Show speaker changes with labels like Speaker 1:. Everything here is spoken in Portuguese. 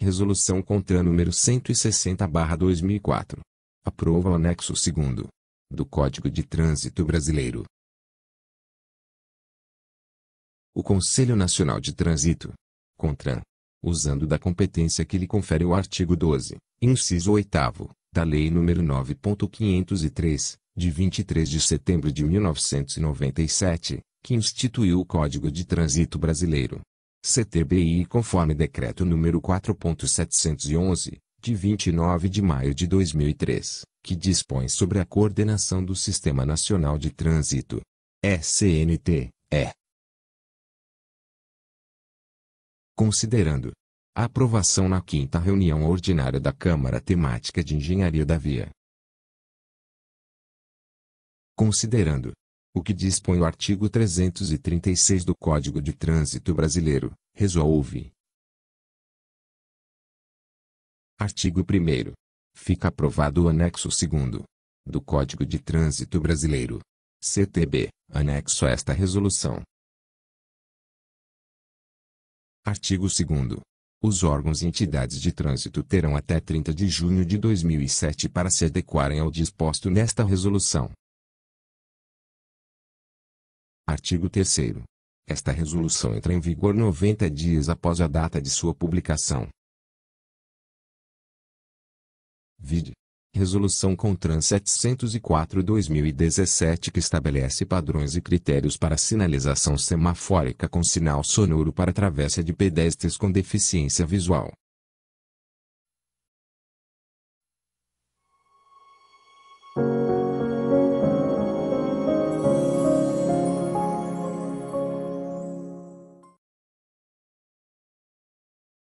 Speaker 1: Resolução contra número 160/2004. Aprova o anexo 2 do Código de Trânsito Brasileiro. O Conselho Nacional
Speaker 2: de Trânsito, CONTRAN, usando da competência que lhe confere o artigo 12, inciso 8 da Lei nº 9.503, de 23 de setembro de 1997, que instituiu o Código de Trânsito Brasileiro CTBI conforme Decreto número 4.711, de 29 de maio de 2003, que dispõe sobre a coordenação do Sistema Nacional de Trânsito. SNT, é.
Speaker 3: Considerando a aprovação na quinta reunião ordinária da Câmara Temática de Engenharia da Via.
Speaker 1: Considerando o que dispõe o artigo 336 do Código de Trânsito Brasileiro, resolve. Artigo 1 Fica aprovado o anexo 2 do Código de Trânsito Brasileiro, CTB, anexo a esta resolução.
Speaker 2: Artigo 2 os órgãos e entidades de trânsito terão até 30 de junho de 2007 para se adequarem ao disposto nesta resolução.
Speaker 3: Artigo 3 Esta resolução entra em vigor 90 dias após a data de sua publicação.
Speaker 2: Vide. Resolução CONTRAN 704-2017 que estabelece padrões e critérios para sinalização semafórica com sinal sonoro para travessa de pedestres com deficiência visual.